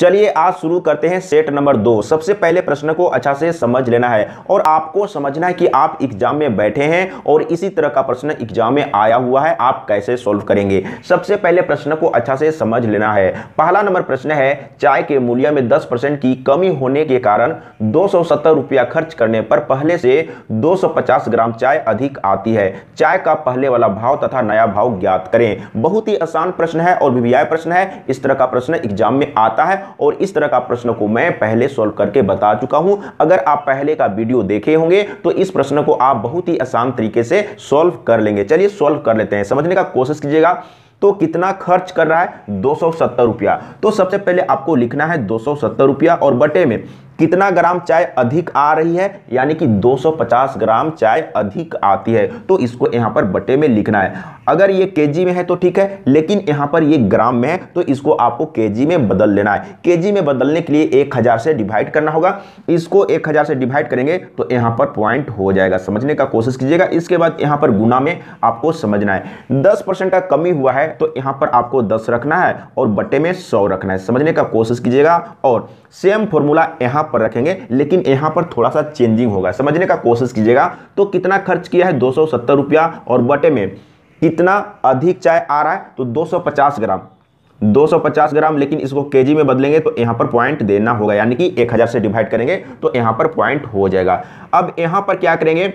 चलिए आज शुरू करते हैं सेट नंबर दो सबसे पहले प्रश्न को अच्छा से समझ लेना है और आपको समझना है कि आप एग्जाम में बैठे हैं और इसी तरह का प्रश्न एग्जाम में आया हुआ है आप कैसे सॉल्व करेंगे सबसे पहले प्रश्न को अच्छा से समझ लेना है पहला नंबर प्रश्न है चाय के मूल्य में दस परसेंट की कमी होने के कारण दो रुपया खर्च करने पर पहले से दो ग्राम चाय अधिक आती है चाय का पहले वाला भाव तथा नया भाव ज्ञात करें बहुत ही आसान प्रश्न है और भी प्रश्न है इस तरह का प्रश्न एग्जाम में आता है और इस तरह का प्रश्न को मैं पहले सॉल्व करके बता चुका हूं अगर आप पहले का वीडियो देखे होंगे तो इस प्रश्न को आप बहुत ही आसान तरीके से सॉल्व कर लेंगे चलिए सॉल्व कर लेते हैं समझने का कोशिश कीजिएगा तो कितना खर्च कर रहा है दो रुपया तो सबसे पहले आपको लिखना है दो रुपया और बटे में कितना ग्राम चाय अधिक आ रही है यानी कि 250 ग्राम चाय अधिक आती है तो इसको यहाँ पर बटे में लिखना है अगर ये केजी में है तो ठीक है लेकिन यहाँ पर ये ग्राम में है तो इसको आपको केजी में बदल लेना है केजी में बदलने के लिए एक हज़ार से डिवाइड करना होगा इसको एक हज़ार से डिवाइड करेंगे तो यहाँ पर पॉइंट हो जाएगा समझने का कोशिश कीजिएगा इसके बाद यहाँ पर गुना में आपको समझना है दस का कमी हुआ है तो यहाँ पर आपको दस रखना है और बटे में सौ रखना है समझने का कोशिश कीजिएगा और सेम फॉर्मूला यहाँ पर रखेंगे लेकिन यहाँ पर थोड़ा सा चेंजिंग होगा समझने का कोशिश कीजिएगा तो कितना खर्च किया है दो रुपया और बटे में कितना अधिक चाय आ रहा है तो 250 ग्राम 250 ग्राम लेकिन इसको केजी में बदलेंगे तो यहाँ पर पॉइंट देना होगा यानी कि 1000 से डिवाइड करेंगे तो यहाँ पर पॉइंट हो जाएगा अब यहाँ पर क्या करेंगे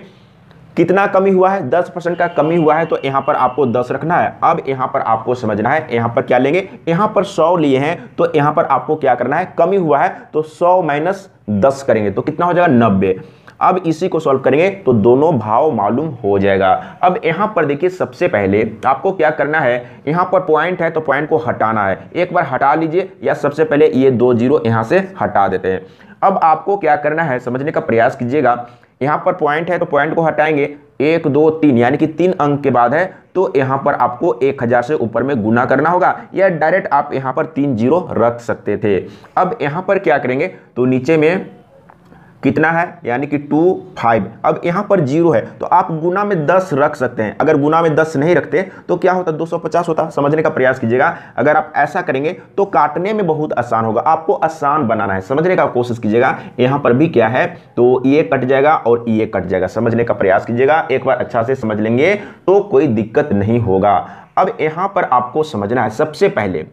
कितना कमी हुआ है 10 परसेंट का कमी हुआ है तो यहां पर आपको 10 रखना है अब यहां पर आपको समझना है यहां पर क्या लेंगे यहां पर 100 लिए हैं तो यहां पर आपको क्या करना है कमी हुआ है तो 100 माइनस दस करेंगे तो कितना हो जाएगा नब्बे अब इसी को सॉल्व करेंगे तो दोनों भाव मालूम हो जाएगा अब यहाँ पर देखिए सबसे पहले आपको क्या करना है यहाँ पर पॉइंट है तो पॉइंट को हटाना है एक बार हटा लीजिए या सबसे पहले ये दो जीरो यहाँ से हटा देते हैं अब आपको क्या करना है समझने का प्रयास कीजिएगा यहाँ पर पॉइंट है तो पॉइंट को हटाएंगे एक दो तीन यानी कि तीन अंक के बाद है तो यहाँ पर आपको एक हज़ार से ऊपर में गुना करना होगा या डायरेक्ट आप यहाँ पर तीन जीरो रख सकते थे अब यहाँ पर क्या करेंगे तो नीचे में कितना है यानी कि टू फाइव अब यहाँ पर जीरो है तो आप गुना में दस रख सकते हैं अगर गुना में दस नहीं रखते तो क्या होता दो सौ पचास होता समझने का प्रयास कीजिएगा अगर आप ऐसा करेंगे तो काटने में बहुत आसान होगा आपको आसान बनाना है समझने का कोशिश कीजिएगा यहाँ पर भी क्या है तो ये कट जाएगा और ये कट जाएगा समझने का प्रयास कीजिएगा एक बार अच्छा से समझ लेंगे तो कोई दिक्कत नहीं होगा अब यहाँ पर आपको समझना है सबसे पहले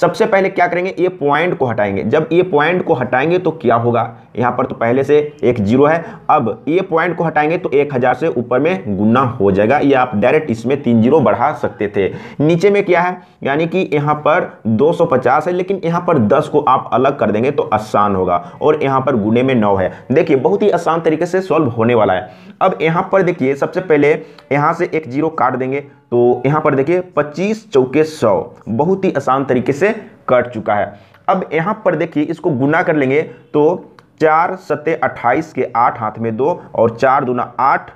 सबसे पहले क्या करेंगे ये पॉइंट को हटाएंगे जब ये पॉइंट को हटाएंगे तो क्या होगा यहाँ पर तो पहले से एक जीरो है अब ये पॉइंट को हटाएंगे तो एक हज़ार से ऊपर में गुना हो जाएगा ये आप डायरेक्ट इसमें तीन जीरो बढ़ा सकते थे नीचे में क्या है यानी कि यहाँ पर 250 है लेकिन यहाँ पर 10 को आप अलग कर देंगे तो आसान होगा और यहाँ पर गुने में नौ है देखिए बहुत ही आसान तरीके से सॉल्व होने वाला है अब यहाँ पर देखिए सबसे पहले यहाँ से एक जीरो काट देंगे तो यहाँ पर देखिए पच्चीस चौके सौ बहुत ही आसान तरीके से कट चुका है अब यहाँ पर देखिए इसको गुना कर लेंगे तो चार सत्ते अट्ठाईस के आठ हाथ में दो और चार दूना आठ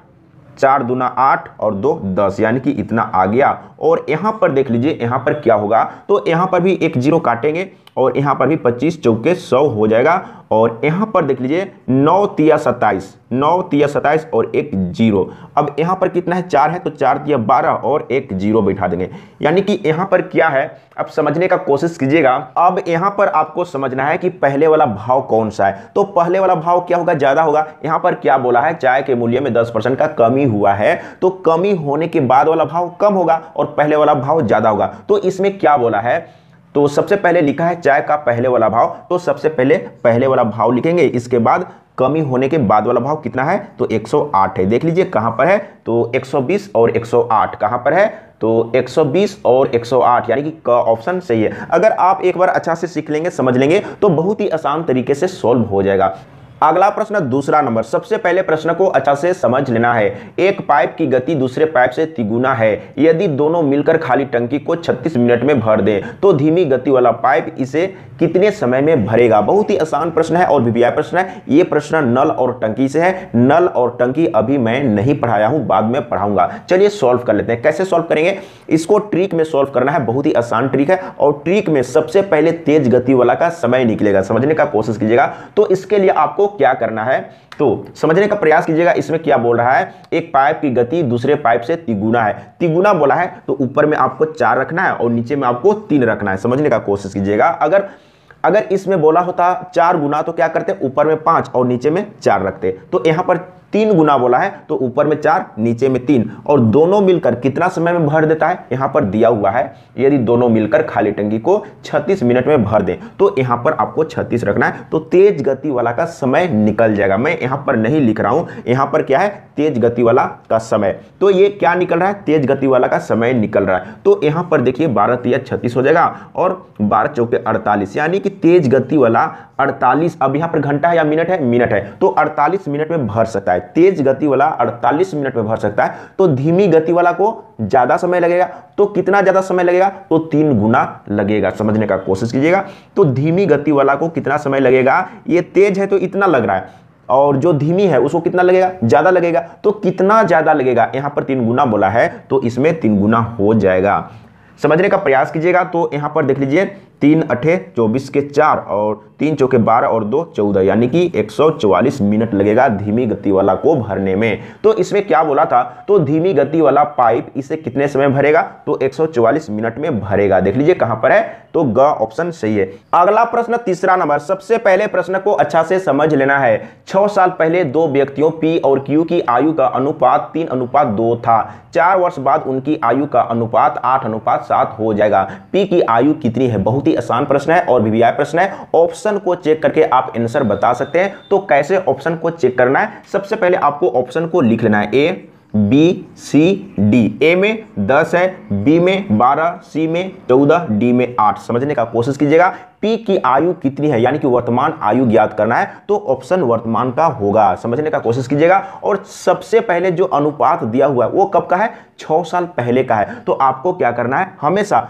चार दूना आठ और दो दस यानी कि इतना आ गया और यहाँ पर देख लीजिए यहाँ पर क्या होगा तो यहाँ पर भी एक जीरो काटेंगे और यहाँ पर भी पच्चीस चौके सौ हो जाएगा और यहाँ पर देख लीजिए नौ तिया सत्ताईस नौ तिया सत्ताईस और एक जीरो अब यहाँ पर कितना है चार है तो चार तिया बारह और एक जीरो बैठा देंगे यानी कि यहाँ पर क्या है अब समझने का कोशिश कीजिएगा अब यहाँ पर आपको समझना है कि पहले वाला भाव कौन सा है तो पहले वाला भाव क्या होगा ज़्यादा होगा यहाँ पर क्या बोला है चाय के मूल्य में दस परसेंट का कमी हुआ है तो कमी होने के बाद वाला भाव कम होगा और पहले वाला भाव ज़्यादा होगा तो इसमें क्या बोला है तो सबसे पहले लिखा है चाय का पहले वाला भाव तो सबसे पहले पहले वाला भाव लिखेंगे इसके बाद कमी होने के बाद वाला भाव कितना है तो 108 है देख लीजिए कहाँ पर है तो 120 और 108 कहाँ पर है तो 120 और 108 यानी कि ऑप्शन सही है अगर आप एक बार अच्छा से सीख लेंगे समझ लेंगे तो बहुत ही आसान तरीके से सॉल्व हो जाएगा अगला प्रश्न दूसरा नंबर सबसे पहले प्रश्न को अच्छा से समझ लेना है एक पाइप की गति दूसरे पाइप से तिगुना है यदि दोनों मिलकर खाली टंकी को 36 मिनट में भर दें तो धीमी गति वाला पाइप इसे कितने समय में भरेगा बहुत ही आसान प्रश्न है और भी प्रश्न है ये प्रश्न नल और टंकी से है नल और टंकी अभी मैं नहीं पढ़ाया हूँ बाद में पढ़ाऊंगा चलिए सॉल्व कर लेते हैं कैसे सॉल्व करेंगे इसको ट्रिक में सॉल्व करना है बहुत ही आसान ट्रिक है और ट्रिक में सबसे पहले तेज गति वाला का समय निकलेगा समझने का कोशिश कीजिएगा तो इसके लिए आपको क्या करना है तो समझने का प्रयास कीजिएगा इसमें क्या बोल रहा है एक पाइप की गति दूसरे पाइप से तिगुना है तिगुना बोला है तो ऊपर में आपको चार रखना है और नीचे में आपको तीन रखना है समझने का कोशिश कीजिएगा अगर अगर इसमें बोला होता चार गुना तो क्या करते ऊपर में पांच और नीचे में चार रखते तो यहां पर तीन गुना बोला है तो ऊपर में चार नीचे में तीन और दोनों मिलकर कितना समय में भर देता है यहां पर दिया हुआ है यदि दोनों मिलकर खाली टंकी को छत्तीस मिनट में भर दें तो यहां पर आपको छत्तीस रखना है तो तेज गति वाला का समय निकल जाएगा मैं यहाँ पर नहीं लिख रहा हूं यहां पर क्या है तेज गति वाला का समय तो ये क्या निकल रहा है तेज गति वाला का समय निकल रहा है तो यहां पर देखिए बारह तीन छत्तीस हो जाएगा और बारह चौके अड़तालीस यानी कि तेज गति वाला अड़तालीस अब यहाँ पर घंटा है या मिनट है मिनट है तो अड़तालीस मिनट में भर सकता है है तेज गति वाला 48 मिनट में भर सकता है तो धीमी गति वाला को ज़्यादा समय लगेगा तो कितना ज़्यादा समय लगेगा तो तीन गुना लगेगा समझने का कोशिश कीजिएगा तो धीमी गति वाला को कितना समय लगेगा ये तेज है तो इतना लग रहा है और जो धीमी है उसको कितना लगेगा ज़्यादा लगेगा तो कितना ज़्यादा लगेगा यहां पर तीन गुना बोला है तो इसमें तीन गुना हो जाएगा समझने का प्रयास कीजिएगा तो यहां पर देख लीजिए तीन अठे चौबीस के चार और तीन चौके बारह और दो चौदह यानी कि एक सौ चौवालीस मिनट लगेगा धीमी गति वाला को भरने में तो इसमें क्या बोला था तो धीमी गति वाला पाइप इसे कितने समय भरेगा तो एक सौ चौवालीस मिनट में भरेगा देख लीजिए कहां पर है तो ग ऑप्शन सही है अगला प्रश्न तीसरा नंबर सबसे पहले प्रश्न को अच्छा से समझ लेना है छह साल पहले दो व्यक्तियों पी और क्यू की आयु का अनुपात तीन अनुपात दो था चार वर्ष बाद उनकी आयु का अनुपात आठ अनुपात सात हो जाएगा पी की आयु कितनी है बहुत ही आसान प्रश्न है और वीवीआई प्रश्न है ऑप्शन को चेक करके आप आंसर बता सकते हैं तो कैसे ऑप्शन को चेक करना है सबसे पहले आपको ऑप्शन को लिख लेना है A B C D A में 10 है बी में 12 सी में 14 डी में 8 समझने का कोशिश कीजिएगा पी की आयु कितनी है यानी कि वर्तमान आयु ज्ञात करना है तो ऑप्शन वर्तमान का होगा समझने का कोशिश कीजिएगा और सबसे पहले जो अनुपात दिया हुआ है वो कब का है छः साल पहले का है तो आपको क्या करना है हमेशा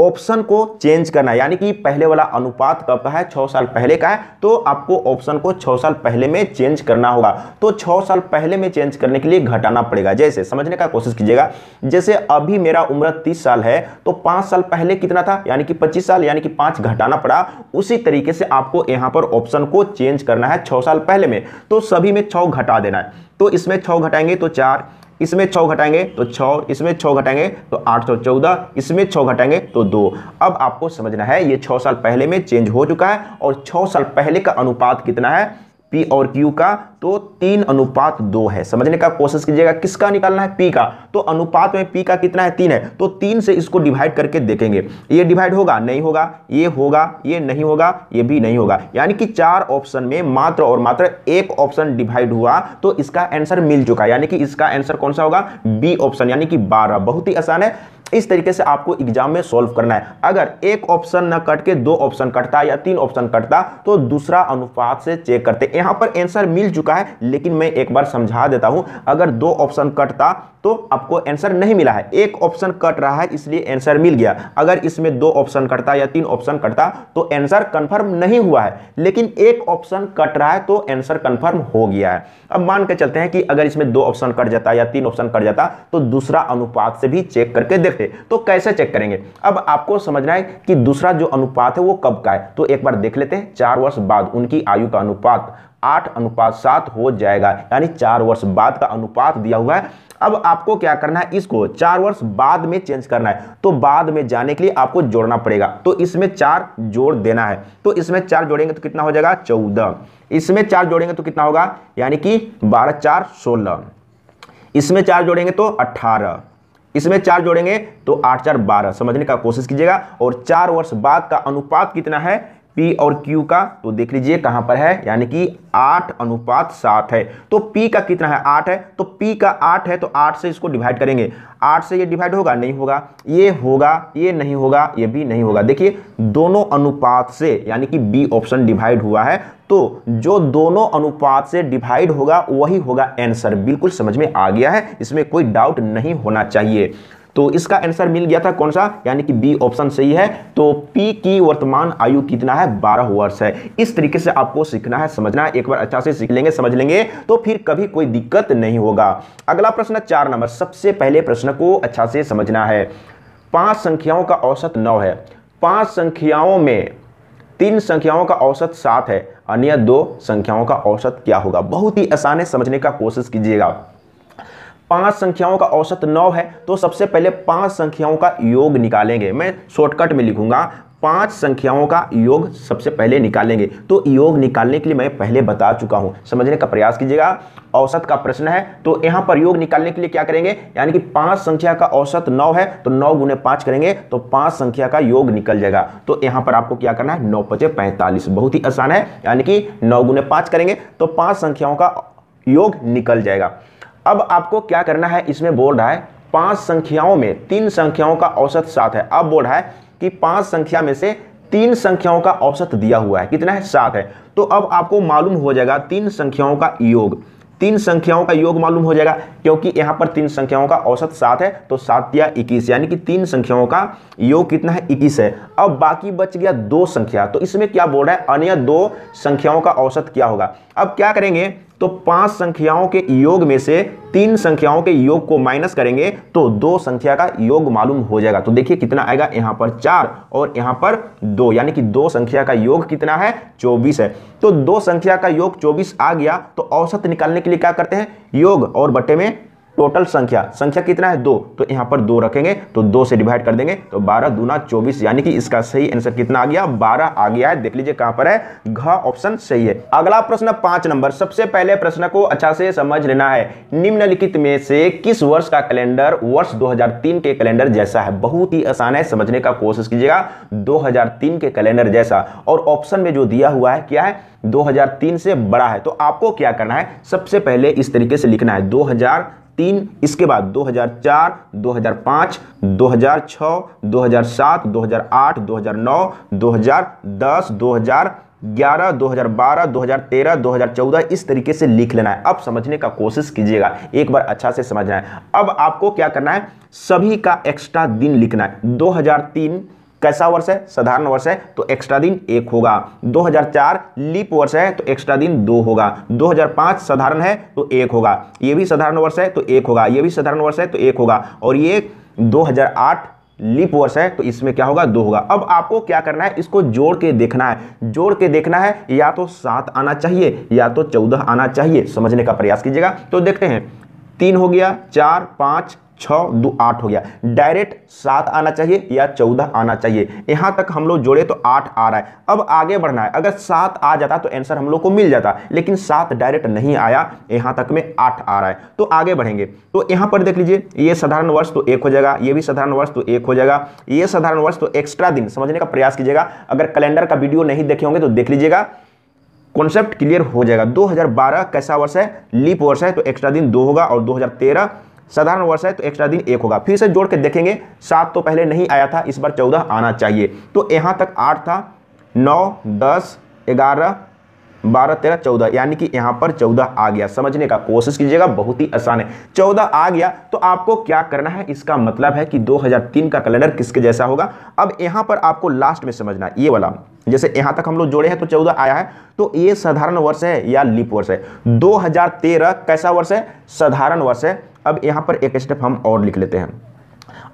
ऑप्शन को चेंज करना यानी कि पहले वाला अनुपात कब का है छः साल पहले का है तो आपको ऑप्शन को छः साल पहले में चेंज करना होगा तो छः साल पहले में चेंज करने के लिए घटाना पड़ेगा जैसे समझने का कोशिश कीजिएगा जैसे अभी मेरा उम्र तीस साल है तो पाँच साल पहले कितना था यानी कि पच्चीस साल यानी कि पाँच घटाना पड़ा उसी तरीके से आपको यहाँ पर ऑप्शन को चेंज करना है छः साल पहले में तो सभी में छः घटा देना है तो इसमें छः घटाएंगे तो चार इसमें छः घटाएंगे तो छः इसमें छः घटाएंगे तो आठ सौ चौदह इसमें छः घटाएंगे तो दो अब आपको समझना है ये छः साल पहले में चेंज हो चुका है और छः साल पहले का अनुपात कितना है पी और क्यू का तो तीन अनुपात दो है समझने का कोशिश कीजिएगा किसका निकालना है पी का तो अनुपात में पी का कितना है तीन है तो तीन से इसको डिवाइड करके देखेंगे ये डिवाइड होगा नहीं होगा ये होगा ये नहीं होगा ये भी नहीं होगा यानी कि चार ऑप्शन में मात्र और मात्र एक ऑप्शन डिवाइड हुआ तो इसका आंसर मिल चुका यानी कि इसका आंसर कौन सा होगा बी ऑप्शन यानी कि बारह बहुत ही आसान है इस तरीके से आपको एग्जाम में सॉल्व करना है अगर एक ऑप्शन न कट के दो ऑप्शन कटता या तीन ऑप्शन कटता तो दूसरा अनुपात से चेक करते यहां पर आंसर मिल चुका चुका है लेकिन मैं एक बार समझा देता हूं अगर दो ऑप्शन कटता तो आपको आंसर नहीं मिला है एक ऑप्शन कट रहा है इसलिए आंसर मिल गया अगर इसमें दो ऑप्शन कटता या तीन ऑप्शन कटता तो आंसर कंफर्म नहीं हुआ है लेकिन एक ऑप्शन कट रहा है तो आंसर कंफर्म हो गया है अब मान के चलते हैं कि अगर इसमें दो ऑप्शन कट जाता या तीन ऑप्शन कट जाता तो दूसरा अनुपात से भी चेक करके देखते तो कैसे चेक करेंगे अब आपको समझना है कि दूसरा जो अनुपात है वो कब का है तो एक बार देख लेते हैं चार वर्ष बाद उनकी आयु का अनुपात आठ अनुपात सात हो जाएगा यानी चार वर्ष बाद का अनुपात दिया हुआ है अब आपको क्या करना है इसको चार वर्ष बाद में चेंज करना है तो बाद में जाने के लिए आपको जोड़ना पड़ेगा तो इसमें चार जोड़ देना है तो इसमें चार जोड़ेंगे तो कितना हो जाएगा चौदह इसमें चार जोड़ेंगे तो कितना होगा यानी कि बारह चार सोलह इसमें चार जोड़ेंगे तो अट्ठारह इसमें चार जोड़ेंगे तो आठ चार बारह समझने का कोशिश कीजिएगा और चार वर्ष बाद का अनुपात कितना है पी और क्यू का तो देख लीजिए कहां पर है यानी कि आठ अनुपात सात है तो पी का कितना है आठ है तो पी का आठ है तो आठ से इसको डिवाइड करेंगे आठ से ये डिवाइड होगा नहीं होगा ये होगा ये नहीं होगा ये भी नहीं होगा देखिए दोनों अनुपात से यानी कि बी ऑप्शन डिवाइड हुआ है तो जो दोनों अनुपात से डिवाइड होगा वही होगा एंसर बिल्कुल समझ में आ गया है इसमें कोई डाउट नहीं होना चाहिए तो इसका आंसर मिल गया था कौन सा यानी कि बी ऑप्शन सही है तो पी की वर्तमान आयु कितना है बारह वर्ष है इस तरीके से आपको सीखना है समझना है एक बार अच्छा से सीख लेंगे समझ लेंगे तो फिर कभी कोई दिक्कत नहीं होगा अगला प्रश्न चार नंबर सबसे पहले प्रश्न को अच्छा से समझना है पांच संख्याओं का औसत नौ है पांच संख्याओं में तीन संख्याओं का औसत सात है अन्य दो संख्याओं का औसत क्या होगा बहुत ही आसान है समझने का कोशिश कीजिएगा पांच संख्याओं का औसत नौ है तो सबसे पहले पांच संख्याओं का योग निकालेंगे मैं शॉर्टकट में लिखूंगा पांच संख्याओं का योग सबसे पहले निकालेंगे तो योग निकालने के लिए मैं पहले बता चुका हूं समझने का प्रयास कीजिएगा औसत का प्रश्न है तो यहां पर योग निकालने के लिए क्या करेंगे यानी कि पांच संख्या का औसत नौ है तो नौ गुने पांच करेंगे तो पांच संख्या का योग निकल जाएगा तो यहां पर आपको क्या करना है नौ पचे पैंतालीस बहुत ही आसान है यानी कि नौ गुने पाँच करेंगे तो पांच संख्याओं का योग निकल जाएगा अब आपको क्या करना है इसमें बोल रहा है पांच संख्याओं में तीन संख्याओं का औसत सात है अब बोल रहा है कि पांच संख्या में से तीन संख्याओं का औसत दिया हुआ है कितना है सात है तो अब आपको मालूम हो जाएगा तीन संख्याओं का योग तीन संख्याओं का योग मालूम हो जाएगा क्योंकि यहां पर तीन संख्याओं का औसत सात है तो सात या इक्कीस यानी कि तीन संख्याओं का योग कितना है इक्कीस है अब बाकी बच गया दो संख्या तो इसमें क्या बोल रहा है अन्य दो संख्याओं का औसत क्या होगा अब क्या करेंगे तो पांच संख्याओं के योग में से तीन संख्याओं के योग को माइनस करेंगे तो दो संख्या का योग मालूम हो जाएगा तो देखिए कितना आएगा यहां पर चार और यहां पर दो यानी कि दो संख्या का योग कितना है चौबीस है तो दो संख्या का योग चौबीस आ गया तो औसत निकालने के लिए क्या करते हैं योग और बट्टे में टोटल संख्या संख्या कितना है दो तो यहाँ पर दो रखेंगे तो दो से डिवाइड कर देंगे तो बारह दूना चौबीस यानी कि इसका सही आंसर कितना आ गया बारह आ गया है देख लीजिए कहाँ पर है घ ऑप्शन सही है अगला प्रश्न पांच नंबर सबसे पहले प्रश्न को अच्छा से समझ लेना है निम्नलिखित में से किस वर्ष का कैलेंडर वर्ष दो के कैलेंडर जैसा है बहुत ही आसान है समझने का कोशिश कीजिएगा दो के कैलेंडर जैसा और ऑप्शन में जो दिया हुआ है क्या है 2003 से बड़ा है तो आपको क्या करना है सबसे पहले इस तरीके से लिखना है तीन इसके बाद 2004, 2005, 2006, 2007, 2008, 2009, 2010, 2011, ग्यारह दो हज़ार बारह दो हज़ार तेरह दो हज़ार चौदह इस तरीके से लिख लेना है अब समझने का कोशिश कीजिएगा एक बार अच्छा से समझना है अब आपको क्या करना है सभी का एक्स्ट्रा दिन लिखना है दो हज़ार तीन कैसा वर्ष है साधारण वर्ष है तो एक्स्ट्रा दिन एक होगा 2004 लीप वर्ष है तो एक्स्ट्रा दिन दो होगा 2005 साधारण है तो एक होगा ये भी साधारण वर्ष है तो एक होगा ये भी साधारण वर्ष है तो एक होगा और ये 2008 लीप वर्ष है तो इसमें क्या होगा दो होगा अब आपको क्या करना है इसको जोड़ के देखना है जोड़ के देखना है या तो सात आना चाहिए या तो चौदह आना चाहिए समझने का प्रयास कीजिएगा तो देखते हैं तीन हो गया चार पाँच छ दो आठ हो गया डायरेक्ट सात आना चाहिए या चौदह आना चाहिए यहां तक हम लोग जोड़े तो आठ आ रहा है अब आगे बढ़ना है अगर सात आ जाता तो आंसर हम लोग को मिल जाता लेकिन सात डायरेक्ट नहीं आया यहां तक में आठ आ रहा है तो आगे बढ़ेंगे तो यहां पर देख लीजिए ये साधारण वर्ष तो एक हो जाएगा ये भी साधारण वर्ष तो एक हो जाएगा ये साधारण वर्ष तो एक्स्ट्रा दिन समझने का प्रयास कीजिएगा अगर कैलेंडर का वीडियो नहीं देखे होंगे तो देख लीजिएगा कॉन्सेप्ट क्लियर हो जाएगा 2012 कैसा वर्ष है लीप वर्ष है तो एक्स्ट्रा दिन दो होगा और 2013 साधारण वर्ष है तो एक्स्ट्रा दिन एक होगा फिर से जोड़ के देखेंगे सात तो पहले नहीं आया था इस बार चौदह आना चाहिए तो यहाँ तक आठ था नौ दस ग्यारह बारह तेरह चौदह यानी कि यहाँ पर चौदह आ गया समझने का कोशिश कीजिएगा बहुत ही आसान है चौदह आ गया तो आपको क्या करना है इसका मतलब है कि 2003 का कैलेंडर किसके जैसा होगा अब यहाँ पर आपको लास्ट में समझना ये वाला जैसे यहां तक हम लोग जोड़े हैं तो चौदह आया है तो ये साधारण वर्ष है या लीप वर्ष है 2013 कैसा वर्ष है साधारण वर्ष है अब यहां पर एक स्टेप हम और लिख लेते हैं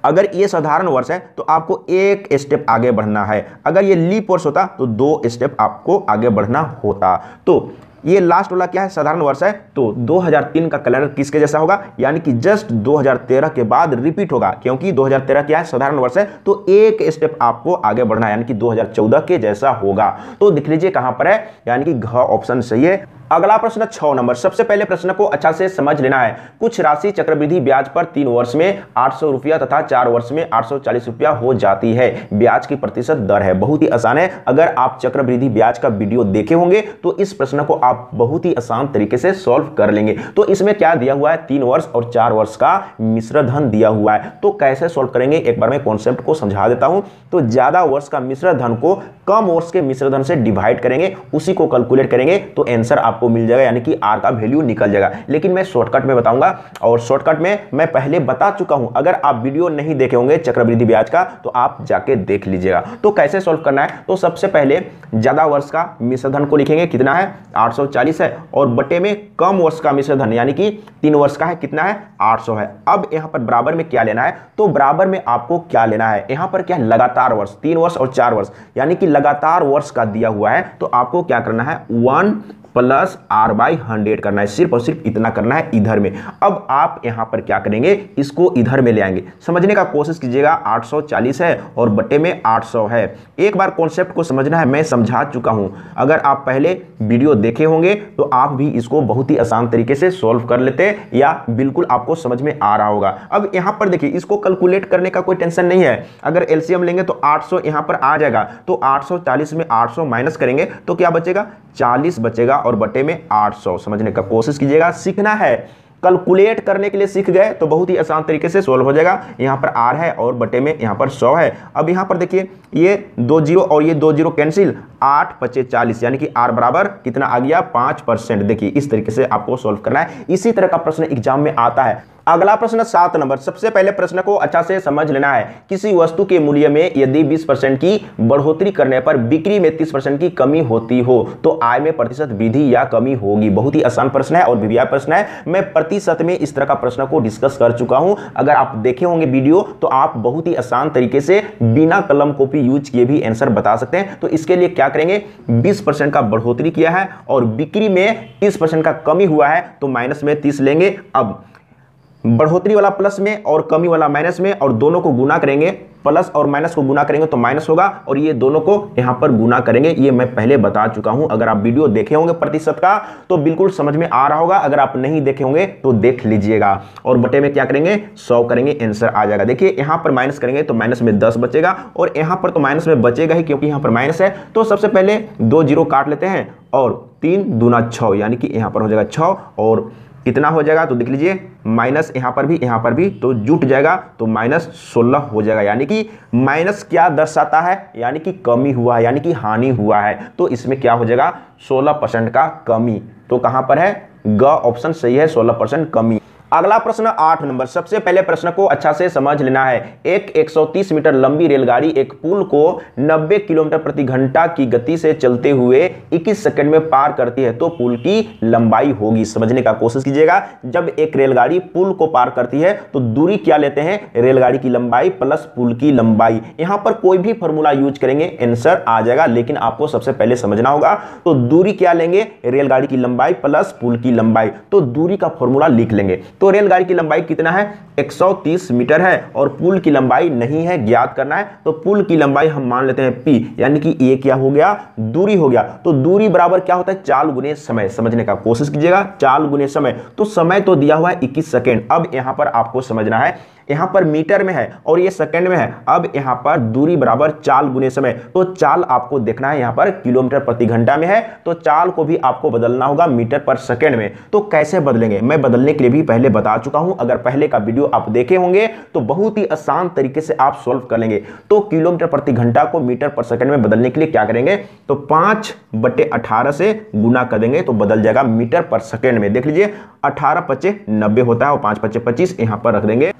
अगर ये साधारण वर्ष है तो आपको एक स्टेप आगे बढ़ना है अगर ये लीप वर्ष होता तो दो स्टेप आपको आगे बढ़ना होता तो ये लास्ट वाला क्या है साधारण वर्ष है तो 2003 का कैलेंडर किसके जैसा होगा यानी कि जस्ट 2013 के बाद रिपीट होगा क्योंकि 2013 क्या है साधारण वर्ष है तो एक स्टेप आपको आगे बढ़ना है यानी कि 2014 के जैसा होगा तो देख लीजिए कहां पर है यानी कि घ ऑप्शन सही है अगला प्रश्न छः नंबर सबसे पहले प्रश्न को अच्छा से समझ लेना है कुछ राशि चक्रवृद्धि ब्याज पर तीन वर्ष में आठ सौ रुपया तथा चार वर्ष में आठ सौ चालीस रुपया हो जाती है ब्याज की प्रतिशत दर है बहुत ही आसान है अगर आप चक्रवृद्धि ब्याज का वीडियो देखे होंगे तो इस प्रश्न को आप बहुत ही आसान तरीके से सॉल्व कर लेंगे तो इसमें क्या दिया हुआ है तीन वर्ष और चार वर्ष का मिश्रधन दिया हुआ है तो कैसे सॉल्व करेंगे एक बार मैं कॉन्सेप्ट को समझा देता हूं तो ज़्यादा वर्ष का मिश्रधन को कम वर्ष के मिश्रधन से डिवाइड करेंगे उसी को कैलकुलेट करेंगे तो एंसर आपको मिल जाएगा यानी कि आर का वैल्यू निकल जाएगा लेकिन मैं शॉर्टकट में बताऊंगा और शॉर्टकट में मैं पहले बता चुका हूं अगर आप वीडियो नहीं देखे होंगे चक्रवृद्धि ब्याज का तो आप जाके देख लीजिएगा तो कैसे सॉल्व करना है तो सबसे पहले ज़्यादा वर्ष का मिश्रधन को लिखेंगे कितना है आठ 540 है और बटे में कम वर्ष का मिश्र धन यानी कि तीन वर्ष का है कितना है 800 है अब यहां पर बराबर में क्या लेना है तो बराबर में आपको क्या लेना है यहां पर क्या है लगातार वर्ष तीन वर्ष और चार वर्ष यानी कि लगातार वर्ष का दिया हुआ है तो आपको क्या करना है one plus R by hundred करना है सिर्फ और सिर्फ इतना करना है इधर में अब आप यहां पर क्या करेंगे इसको इधर में ले आएंगे समझने का कोशिश कीजिएगा 840 है और बटे में 800 है एक बार कॉन्सेप्ट को समझना है मैं समझा चुका हूं अगर आप पहले वीडियो देखे होंगे तो आप भी इसको बहुत ही आसान तरीके से सॉल्व कर लेते या बिल्कुल आपको समझ में आ रहा होगा अब यहां पर देखिए इसको कैलकुलेट करने का कोई टेंशन नहीं है अगर एलसीएम लेंगे तो 800 यहां पर आ जाएगा तो 840 में 800 माइनस करेंगे तो क्या बचेगा 40 बचेगा और बटे में 800 समझने का कोशिश कीजिएगा सीखना है कैलकुलेट करने के लिए सीख गए तो बहुत ही आसान तरीके से सॉल्व हो जाएगा यहाँ पर आर है और बटे में यहाँ पर सौ है अब यहाँ पर देखिए ये दो जीरो और ये दो जीरो कैंसिल आठ पचे चालीस यानी कि आर बराबर कितना आ गया पांच परसेंट देखिए इस तरीके से आपको सॉल्व करना है इसी तरह का प्रश्न एग्जाम में आता है अगला प्रश्न सात नंबर सबसे पहले प्रश्न को अच्छा से समझ लेना है किसी वस्तु के मूल्य में यदि 20 परसेंट की बढ़ोतरी करने पर बिक्री में 30 परसेंट की कमी होती हो तो आय में प्रतिशत वृद्धि या कमी होगी बहुत ही आसान प्रश्न है और विवाह प्रश्न है मैं प्रतिशत में इस तरह का प्रश्न को डिस्कस कर चुका हूं अगर आप देखे होंगे वीडियो तो आप बहुत ही आसान तरीके से बिना कलम कॉपी यूज किए भी आंसर बता सकते हैं तो इसके लिए क्या क्या करेंगे 20 परसेंट का बढ़ोतरी किया है और बिक्री में 30 परसेंट का कमी हुआ है तो माइनस में 30 लेंगे अब बढ़ोतरी वाला प्लस में और कमी वाला माइनस में और दोनों को गुना करेंगे प्लस और माइनस को गुना करेंगे तो माइनस होगा और ये दोनों को यहां पर गुना करेंगे ये मैं पहले बता चुका हूं अगर आप वीडियो देखे होंगे प्रतिशत का तो बिल्कुल समझ में आ रहा होगा अगर आप नहीं देखे होंगे तो देख लीजिएगा और बटे में क्या करेंगे सौ करेंगे आंसर आ जाएगा देखिए यहां पर माइनस करेंगे तो माइनस में दस बचेगा और यहां पर तो माइनस में बचेगा ही क्योंकि यहां पर माइनस है तो सबसे पहले दो जीरो काट लेते हैं और तीन दूना छः यानी कि यहाँ पर हो जाएगा छः और कितना हो जाएगा तो देख लीजिए माइनस यहां पर भी यहाँ पर भी तो जुट जाएगा तो माइनस सोलह हो जाएगा यानी कि माइनस क्या दर्शाता है यानी कि कमी हुआ है यानी कि हानि हुआ है तो इसमें क्या हो जाएगा सोलह परसेंट का कमी तो कहां पर है ग ऑप्शन सही है सोलह परसेंट कमी अगला प्रश्न आठ नंबर सबसे पहले प्रश्न को अच्छा से समझ लेना है एक 130 मीटर लंबी रेलगाड़ी एक पुल को 90 किलोमीटर प्रति घंटा की गति से चलते हुए 21 सेकंड में पार करती है तो पुल की लंबाई होगी समझने का कोशिश कीजिएगा जब एक रेलगाड़ी पुल को पार करती है तो दूरी क्या लेते हैं रेलगाड़ी की लंबाई प्लस पुल की लंबाई यहां पर कोई भी फॉर्मूला यूज करेंगे एंसर आ जाएगा लेकिन आपको सबसे पहले समझना होगा तो दूरी क्या लेंगे रेलगाड़ी की लंबाई प्लस पुल की लंबाई तो दूरी का फॉर्मूला लिख लेंगे तो रेलगाड़ी की लंबाई कितना है 130 मीटर है और पुल की लंबाई नहीं है ज्ञात करना है तो पुल की लंबाई हम मान लेते हैं पी यानी कि ये क्या हो गया दूरी हो गया तो दूरी बराबर क्या होता है चाल गुने समय समझने का कोशिश कीजिएगा चाल गुने समय तो समय तो दिया हुआ है इक्कीस सेकेंड अब यहाँ पर आपको समझना है यहां पर मीटर में है और ये सेकेंड में है अब यहाँ पर दूरी बराबर चाल गुने समय तो चाल आपको देखना है यहाँ पर किलोमीटर प्रति घंटा में है तो चाल को भी आपको बदलना होगा मीटर पर सेकेंड में तो कैसे बदलेंगे मैं बदलने के लिए भी पहले बता चुका हूं अगर पहले का वीडियो आप देखे होंगे तो बहुत ही आसान तरीके से आप सोल्व कर लेंगे तो किलोमीटर प्रति घंटा को मीटर पर सेकेंड में बदलने के लिए क्या करेंगे तो पांच बटे अठारह से गुना कर देंगे तो बदल जाएगा मीटर पर सेकेंड में देख लीजिए अठारह पच्चे नब्बे होता है और पांच पच्चे पच्चीस यहाँ पर रख देंगे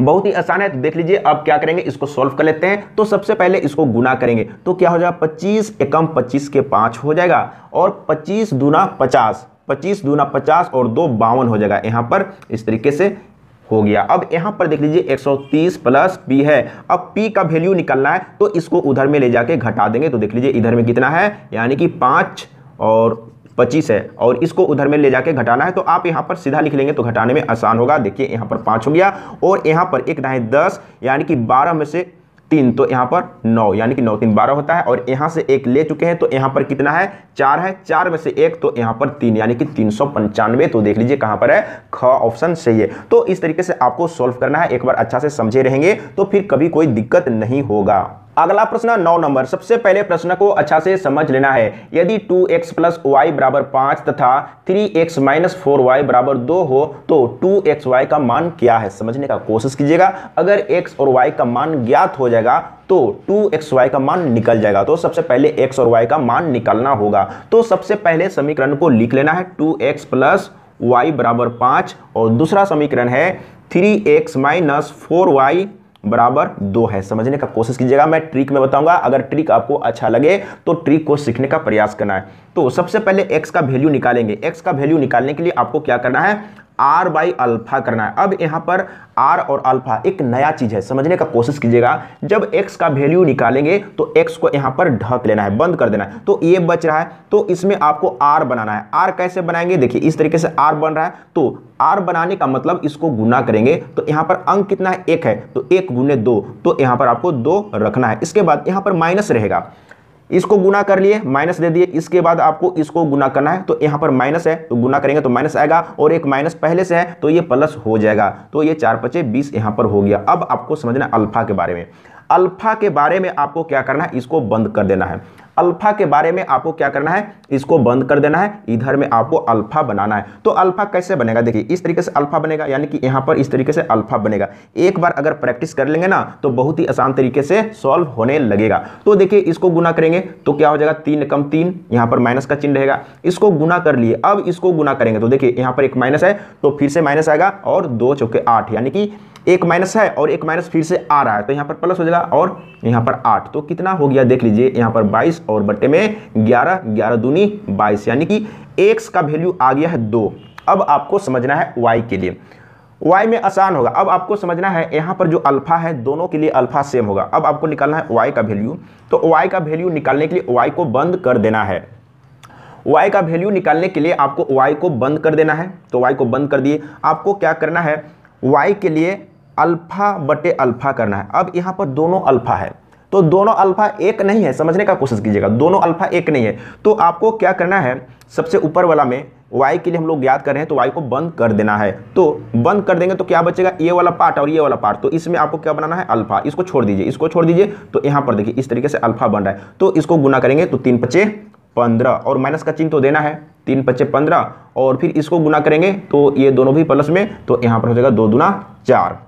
बहुत ही आसान है तो देख लीजिए अब क्या करेंगे इसको सॉल्व कर लेते हैं तो सबसे पहले इसको गुना करेंगे तो क्या हो जाएगा पच्चीस एकम पच्चीस के पाँच हो जाएगा और पच्चीस दूना पचास पच्चीस दूना पचास और दो बावन हो जाएगा यहाँ पर इस तरीके से हो गया अब यहाँ पर देख लीजिए 130 प्लस पी है अब पी का वैल्यू निकलना है तो इसको उधर में ले जाके घटा देंगे तो देख लीजिए इधर में कितना है यानी कि पाँच और पच्चीस है और इसको उधर में ले जाके घटाना है तो आप यहाँ पर सीधा लिख लेंगे तो घटाने में आसान होगा देखिए यहाँ पर पाँच हो गया और यहाँ पर एक ढाई दस यानी कि बारह में से तीन तो यहाँ पर नौ यानी कि नौ तीन बारह होता है और यहाँ से एक ले चुके हैं तो यहाँ पर कितना है चार है चार में से एक तो यहाँ पर तीन यानी कि तीन सौ पंचानवे तो देख लीजिए कहाँ पर है ख ऑप्शन सही है तो इस तरीके से आपको सॉल्व करना है एक बार अच्छा से समझे रहेंगे तो फिर कभी कोई दिक्कत नहीं होगा अगला प्रश्न नौ नंबर सबसे पहले प्रश्न को अच्छा से समझ लेना है यदि 2x एक्स प्लस वाई बराबर पाँच तथा 3x x minus four Y बराबर दो हो तो 2xy का मान क्या है समझने का कोशिश कीजिएगा अगर x और y का मान ज्ञात हो जाएगा तो 2xy का मान निकल जाएगा तो सबसे पहले x और y का मान निकलना होगा तो सबसे पहले समीकरण को लिख लेना है 2x एक्स प्लस वाई बराबर पाँच और दूसरा समीकरण है three X minus four Y बराबर दो है समझने का कोशिश कीजिएगा मैं ट्रिक में बताऊंगा अगर ट्रिक आपको अच्छा लगे तो ट्रिक को सीखने का प्रयास करना है तो सबसे पहले एक्स का वैल्यू निकालेंगे एक्स का वैल्यू निकालने के लिए आपको क्या करना है आर बाई अल्फा करना है अब यहाँ पर आर और अल्फा एक नया चीज़ है समझने का कोशिश कीजिएगा जब एक्स का वैल्यू निकालेंगे तो एक्स को यहाँ पर ढक लेना है बंद कर देना है तो ये बच रहा है तो इसमें आपको आर बनाना है आर कैसे बनाएंगे देखिए इस तरीके से आर बन रहा है तो आर बनाने का मतलब इसको गुना करेंगे तो यहाँ पर अंक कितना है एक है तो एक गुने दो तो यहाँ पर आपको दो रखना है इसके बाद यहाँ पर माइनस रहेगा इसको गुना कर लिए माइनस दे दिए इसके बाद आपको इसको गुना करना है तो यहाँ पर माइनस है तो गुना करेंगे तो माइनस आएगा और एक माइनस पहले से है तो ये प्लस हो जाएगा तो ये चार पचे बीस यहाँ पर हो गया अब आपको समझना अल्फा के बारे में अल्फा के बारे में आपको क्या करना है इसको बंद कर देना है अल्फा के बारे में आपको क्या करना है इसको बंद कर देना है इधर में आपको अल्फा बनाना है तो अल्फा कैसे बनेगा देखिए इस तरीके से अल्फा बनेगा यानी कि यहां पर इस तरीके से अल्फा बनेगा एक बार अगर प्रैक्टिस कर लेंगे ना तो बहुत ही आसान तरीके से सॉल्व होने लगेगा तो देखिए इसको गुना करेंगे तो क्या हो जाएगा तीन कम तीन यहां पर माइनस का चिन्ह रहेगा इसको गुना कर लिए अब इसको गुना करेंगे तो देखिए यहां पर एक माइनस है तो फिर से माइनस आएगा और दो चौके आठ यानी कि एक माइनस है और एक माइनस फिर से आ रहा है तो यहाँ पर प्लस हो जाएगा और यहाँ पर आठ तो कितना हो गया देख लीजिए यहाँ पर बाईस और बट्टे में ग्यारह ग्यारह दूनी बाईस यानी कि एक्स का वैल्यू आ गया है दो अब आपको समझना है वाई के लिए वाई में आसान होगा अब आपको समझना है यहाँ पर जो अल्फा है दोनों के लिए अल्फा सेम होगा अब आपको निकालना है वाई का वैल्यू तो वाई का वैल्यू निकालने के लिए वाई को बंद कर देना है वाई का वैल्यू निकालने के लिए आपको वाई को बंद कर देना है तो वाई को बंद कर दिए आपको क्या करना है वाई के लिए अल्फ़ा बटे अल्फ़ा करना है अब यहाँ पर दोनों अल्फ़ा है तो दोनों अल्फ़ा एक नहीं है समझने का कोशिश कीजिएगा दोनों अल्फ़ा एक नहीं है तो आपको क्या करना है सबसे ऊपर वाला में वाई के लिए हम लोग याद कर रहे हैं तो वाई को बंद कर देना है तो बंद कर देंगे तो क्या बचेगा ये वाला पार्ट और ये वाला पार्ट तो इसमें आपको क्या बनाना है अल्फा इसको छोड़ दीजिए इसको छोड़ दीजिए तो यहाँ पर देखिए इस तरीके से अल्फा बन रहा है तो इसको गुना करेंगे तो तीन पचे पंद्रह और माइनस का चिन्ह तो देना है तीन पच्चे पंद्रह और फिर इसको गुना करेंगे तो ये दोनों भी प्लस में तो यहाँ पर हो जाएगा दो दुना चार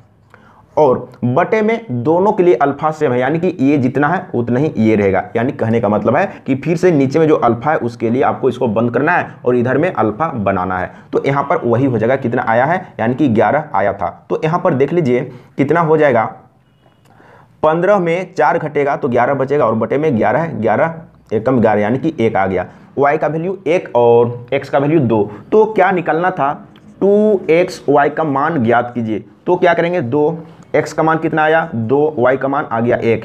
और बटे में दोनों के लिए अल्फा सेम है यानी कि ये जितना है उतना ही ये रहेगा यानी कहने का मतलब है कि फिर से नीचे में जो अल्फा है उसके लिए आपको इसको बंद करना है और इधर में अल्फा बनाना है तो यहाँ पर वही हो जाएगा कितना आया है यानी कि ग्यारह आया था तो यहाँ पर देख लीजिए कितना हो जाएगा पंद्रह में चार घटेगा तो ग्यारह बचेगा और बटे में ग्यारह ग्यारह एकम ग्यारह यानी कि एक आ गया वाई का वैल्यू एक और एक्स का वैल्यू दो तो क्या निकलना था टू एक्स वाई का मान ज्ञात कीजिए तो क्या करेंगे दो एक्स का मान कितना आया दो वाई का मान आ गया एक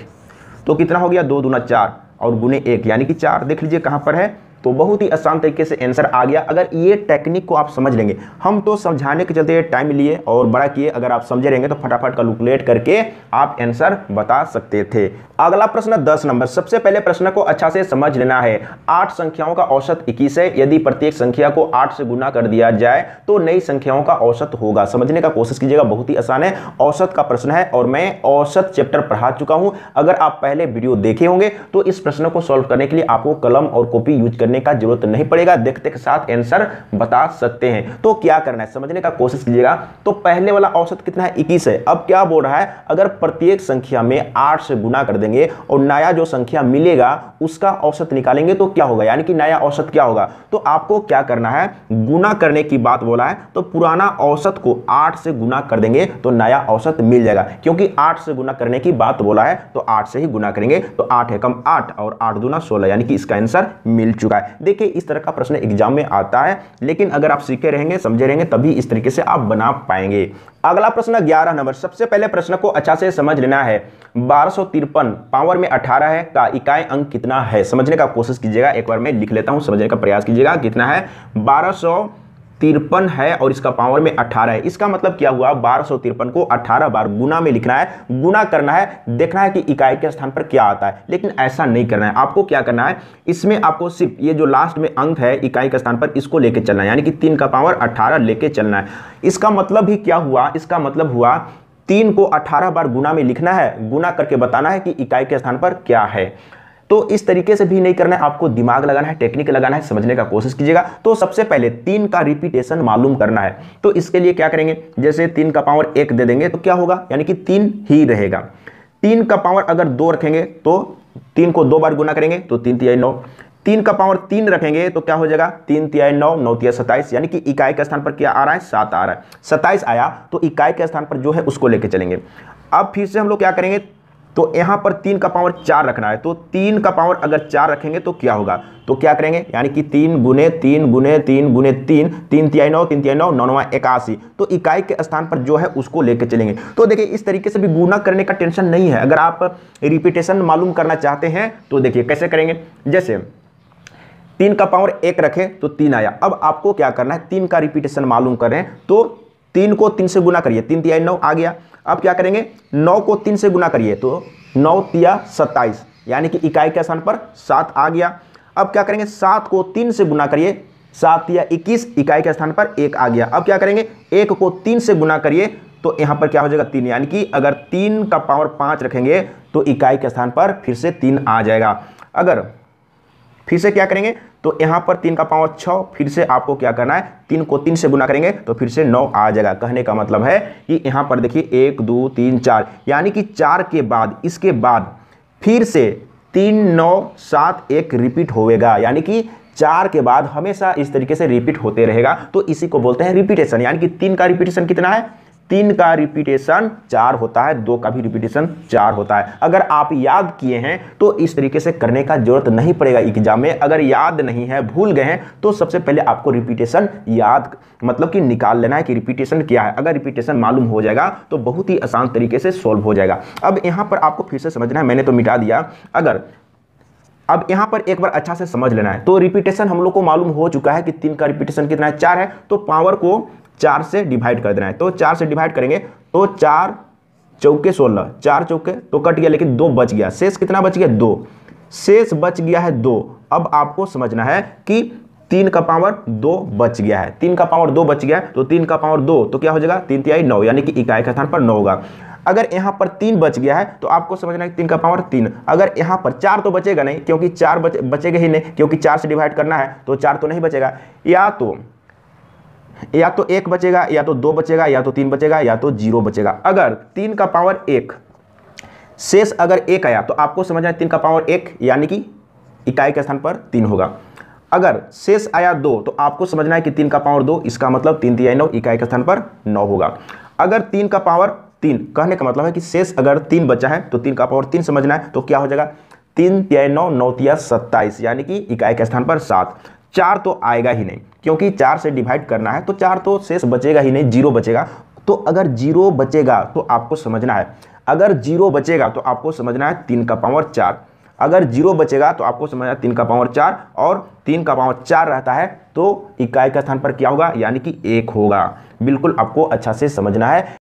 तो कितना हो गया दो दूना चार और गुने एक यानी कि चार देख लीजिए कहाँ पर है तो बहुत ही आसान तरीके से आंसर आ गया अगर ये टेक्निक को आप समझ लेंगे हम तो समझाने के चलते टाइम लिए और बड़ा किए अगर आप समझे रहेंगे तो फटाफट कैलकुलेट करके आप आंसर बता सकते थे अगला प्रश्न दस नंबर सबसे पहले प्रश्न को अच्छा से समझ लेना है आठ संख्याओं का औसत इक्कीस है यदि प्रत्येक संख्या को आठ से गुना कर दिया जाए तो नई संख्याओं का औसत होगा समझने का कोशिश कीजिएगा बहुत ही आसान है औसत का प्रश्न है और मैं औसत चैप्टर पढ़ा चुका हूं अगर आप पहले वीडियो देखे होंगे तो इस प्रश्न को सॉल्व करने के लिए आपको कलम और कॉपी यूज करने करने का जरूरत नहीं पड़ेगा देखते के साथ आंसर बता सकते हैं तो क्या करना है समझने का कोशिश कीजिएगा तो पहले वाला औसत कितना है इक्कीस है अब क्या बोल रहा है अगर प्रत्येक संख्या में आठ से गुना कर देंगे और नया जो संख्या मिलेगा उसका औसत निकालेंगे तो क्या होगा यानी कि नया औसत क्या होगा तो आपको क्या करना है गुना करने की बात बोला है तो पुराना औसत को आठ से गुना कर देंगे तो नया औसत मिल जाएगा क्योंकि आठ से गुना करने की बात बोला है तो आठ से ही गुना करेंगे तो आठ है कम आठ और आठ दूना सोलह यानी कि इसका आंसर मिल चुका है है देखिए इस तरह का प्रश्न एग्जाम में आता है लेकिन अगर आप सीखे रहेंगे समझे रहेंगे तभी इस तरीके से आप बना पाएंगे अगला प्रश्न ग्यारह नंबर सबसे पहले प्रश्न को अच्छा से समझ लेना है बारह पावर में अठारह है का इकाई अंक कितना है समझने का कोशिश कीजिएगा एक बार मैं लिख लेता हूं समझने का प्रयास कीजिएगा कितना है बारह तिरपन है और इसका पावर में अठारह है इसका मतलब क्या हुआ बारह सौ तिरपन को अठारह बार गुना में लिखना है गुना करना है देखना है कि इकाई के स्थान पर क्या आता है लेकिन ऐसा नहीं करना है आपको क्या करना है इसमें आपको सिर्फ ये जो लास्ट में अंक है इकाई के स्थान पर इसको लेके चलना है यानी कि तीन का पावर अठारह लेके चलना है इसका मतलब ही क्या हुआ इसका मतलब हुआ तीन को अठारह बार गुना में लिखना है गुना करके बताना है कि इकाई के स्थान पर क्या है तो इस तरीके से भी नहीं करना है आपको दिमाग लगाना है टेक्निक लगाना है समझने का कोशिश कीजिएगा तो सबसे पहले तीन का रिपीटेशन मालूम करना है तो इसके लिए क्या करेंगे जैसे तीन का पावर एक दे देंगे तो क्या होगा यानी कि तीन ही रहेगा तीन का पावर अगर दो रखेंगे तो तीन को दो बार गुना करेंगे तो तीन तिहाई नौ तीन का पावर तीन रखेंगे तो क्या हो जाएगा तीन तिहाई नौ नौ तिहाई सत्ताईस यानी कि इकाई के स्थान पर क्या आ रहा है सात आ रहा है सत्ताईस आया तो इकाई के स्थान पर जो है उसको लेके चलेंगे अब फिर से हम लोग क्या करेंगे तो यहां पर तीन का पावर चार रखना है तो तीन का पावर अगर चार रखेंगे तो क्या होगा तो क्या करेंगे यानी कि तीन गुने तीन गुने तीन गुने तीन तीन तिहाई नौ तीन तिहाई नौ नौ नौ इक्यासी तो इकाई के स्थान पर जो है उसको लेकर चलेंगे तो देखिए इस तरीके से भी गुना करने का टेंशन नहीं है अगर आप रिपीटेशन मालूम करना चाहते हैं तो देखिए कैसे करेंगे जैसे तीन का पावर एक रखें तो तीन आया अब आपको क्या करना है तीन का रिपीटेशन मालूम करें तो तीन को तीन से गुना करिए तीन तिया नौ आ गया अब क्या करेंगे नौ को तीन से गुना करिए तो नौ तिया सत्ताईस यानी कि इकाई के स्थान पर सात आ गया अब क्या करेंगे सात को तीन से गुना करिए सात या इक्कीस इकाई के स्थान पर एक आ गया अब क्या करेंगे एक को तीन से गुना करिए तो यहां पर क्या हो जाएगा तीन यानी कि अगर तीन का पावर पांच रखेंगे तो इकाई के स्थान पर फिर से तीन आ जाएगा अगर फिर से क्या करेंगे तो यहाँ पर तीन का पावर छः फिर से आपको क्या करना है तीन को तीन से गुना करेंगे तो फिर से नौ आ जाएगा कहने का मतलब है कि यहाँ पर देखिए एक दो तीन चार यानी कि चार के बाद इसके बाद फिर से तीन नौ सात एक रिपीट होगा यानी कि चार के बाद हमेशा इस तरीके से रिपीट होते रहेगा तो इसी को बोलते हैं रिपीटेशन यानी कि तीन का रिपीटेशन कितना है तीन का रिपीटेशन चार होता है दो का भी रिपीटेशन चार होता है अगर आप याद किए हैं तो इस तरीके से करने का जरूरत नहीं पड़ेगा एग्जाम में अगर याद नहीं है भूल गए हैं तो सबसे पहले आपको रिपीटेशन याद मतलब कि निकाल लेना है कि रिपीटेशन क्या है अगर रिपीटेशन मालूम हो जाएगा तो बहुत ही आसान तरीके से सॉल्व हो जाएगा अब यहाँ पर आपको फिर से समझना है मैंने तो मिटा दिया अगर अब यहाँ पर एक बार अच्छा से समझ लेना है तो रिपीटेशन हम लोग को मालूम हो चुका है कि तीन का रिपीटेशन कितना है चार है तो पावर को चार से डिवाइड कर देना है तो चार से डिवाइड करेंगे तो चार चौके सोलह चार चौके तो कट गया लेकिन दो बच गया शेष कितना बच गया दो शेष बच गया है दो अब आपको समझना है कि तीन का पावर दो बच गया है तीन का पावर दो बच गया है तो तीन का पावर दो तो क्या हो जाएगा तीन तिहाई नौ यानी कि इकाई के स्थान पर नौ होगा अगर यहाँ पर तीन बच गया है तो आपको समझना है तीन का पावर तीन अगर यहाँ पर चार तो बचेगा नहीं क्योंकि चार बचेगा ही नहीं क्योंकि चार से डिवाइड करना है तो चार तो नहीं बचेगा या तो या तो एक बचेगा या तो दो बचेगा या तो तीन बचेगा या तो जीरो बचेगा अगर तीन का पावर एक शेष अगर एक आया तो आपको समझ आए तीन का पावर एक यानी कि इकाई के स्थान पर तीन होगा अगर शेष आया दो तो आपको समझना है कि तीन का पावर दो इसका मतलब तीन तीन नौ इकाई के स्थान पर नौ होगा अगर तीन का पावर तीन कहने का मतलब है कि शेष अगर तीन बचा है तो तीन का पावर तीन समझना है तो क्या हो जाएगा तीन तिहाई नौ नौ तिया सत्ताईस यानी कि इकाई के स्थान पर सात चार तो आएगा ही नहीं क्योंकि चार से डिवाइड करना है तो चार तो शेष बचेगा ही नहीं जीरो बचेगा तो अगर जीरो बचेगा तो आपको समझना है अगर जीरो बचेगा तो आपको समझना है तीन का पावर चार अगर जीरो बचेगा तो आपको समझना है तीन का पावर चार और तीन का पावर चार रहता है तो इकाई का स्थान पर क्या होगा यानी कि एक होगा बिल्कुल आपको अच्छा से समझना है